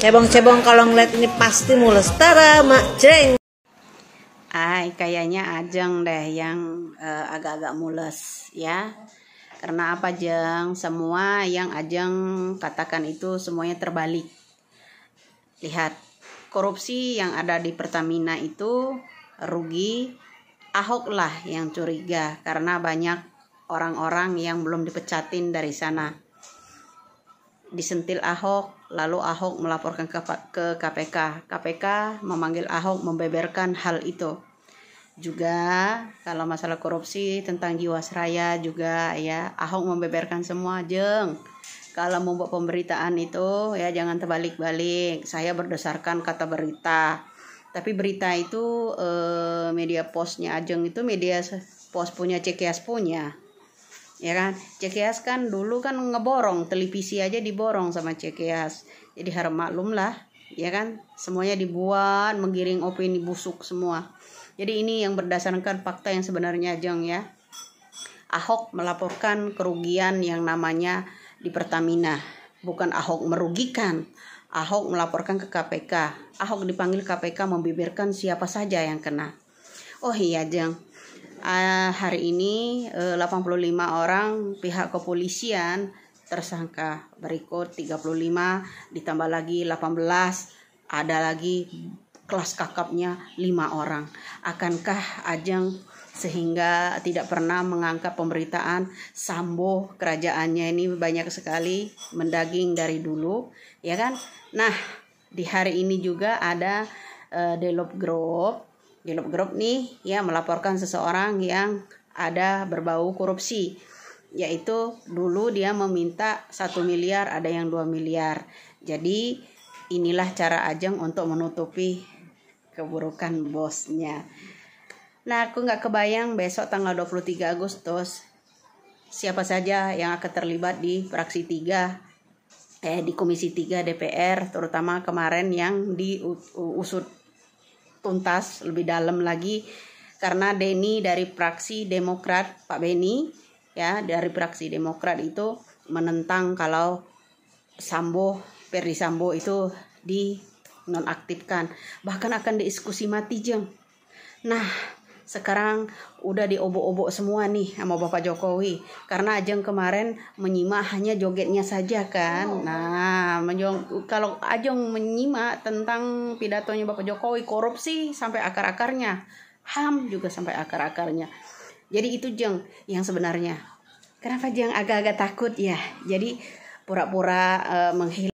Cebong-cebong kalau ngeliat ini pasti mulus tara mak jeng. Ay, kayaknya Ajeng deh yang eh, agak-agak uh, mules ya. Karena apa Jeng? Semua yang Ajeng katakan itu semuanya terbalik. Lihat, korupsi yang ada di Pertamina itu rugi Ahok lah yang curiga karena banyak orang-orang yang belum dipecatin dari sana. Disentil Ahok, lalu Ahok melaporkan ke, ke KPK. KPK memanggil Ahok membeberkan hal itu. Juga kalau masalah korupsi tentang Jiwasraya juga ya Ahok membeberkan semua jeng. Kalau membuat pemberitaan itu ya jangan terbalik-balik. Saya berdasarkan kata berita. Tapi berita itu eh, media posnya Ajeng itu media pos punya CKS punya ya kan Cekias kan dulu kan ngeborong televisi aja diborong sama Cekias jadi harap maklum lah ya kan semuanya dibuat menggiring opini busuk semua jadi ini yang berdasarkan fakta yang sebenarnya Jeng ya Ahok melaporkan kerugian yang namanya di Pertamina bukan Ahok merugikan Ahok melaporkan ke KPK. Ahok dipanggil KPK membeberkan siapa saja yang kena. Oh iya, Jeng uh, hari ini eh, uh, 85 orang pihak kepolisian tersangka berikut 35 ditambah lagi 18 ada lagi kelas kakapnya 5 orang akankah ajang sehingga tidak pernah mengangkat pemberitaan Sambo kerajaannya ini banyak sekali mendaging dari dulu ya kan nah di hari ini juga ada uh, eh, Delop Group grup-grup nih ya melaporkan seseorang yang ada berbau korupsi yaitu dulu dia meminta satu miliar ada yang 2 miliar jadi inilah cara Ajeng untuk menutupi keburukan bosnya nah aku nggak kebayang besok tanggal 23 Agustus siapa saja yang akan terlibat di fraksi 3 eh di komisi 3 DPR terutama kemarin yang diusut tuntas lebih dalam lagi karena Denny dari praksi Demokrat Pak Beni ya dari praksi Demokrat itu menentang kalau Sambo Perdi Sambo itu di nonaktifkan bahkan akan dieksekusi mati jeng nah sekarang udah diobok-obok semua nih sama Bapak Jokowi. Karena Ajeng kemarin menyimak hanya jogetnya saja kan. Oh. Nah, menjong, kalau Ajeng menyimak tentang pidatonya Bapak Jokowi korupsi sampai akar-akarnya, HAM juga sampai akar-akarnya. Jadi itu Jeng yang sebenarnya. Kenapa Jeng agak-agak takut ya? Jadi pura-pura uh, menghilang